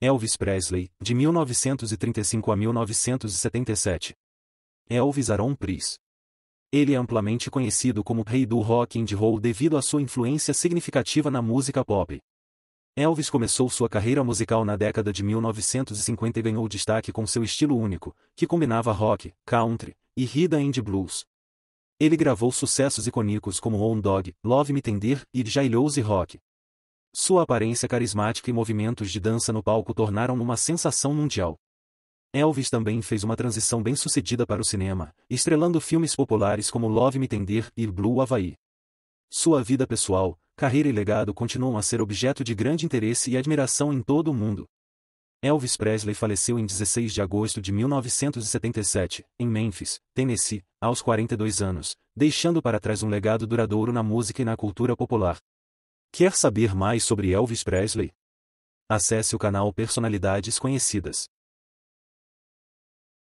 Elvis Presley, de 1935 a 1977. Elvis Aaron Pris. Ele é amplamente conhecido como rei do rock and roll devido à sua influência significativa na música pop. Elvis começou sua carreira musical na década de 1950 e ganhou destaque com seu estilo único, que combinava rock, country e rida and blues. Ele gravou sucessos icônicos como Own Dog, Love Me Tender e Jailhouse Rock. Sua aparência carismática e movimentos de dança no palco tornaram uma sensação mundial. Elvis também fez uma transição bem-sucedida para o cinema, estrelando filmes populares como Love Me Tender e Blue Hawaii. Sua vida pessoal, carreira e legado continuam a ser objeto de grande interesse e admiração em todo o mundo. Elvis Presley faleceu em 16 de agosto de 1977, em Memphis, Tennessee, aos 42 anos, deixando para trás um legado duradouro na música e na cultura popular. Quer saber mais sobre Elvis Presley? Acesse o canal Personalidades Conhecidas.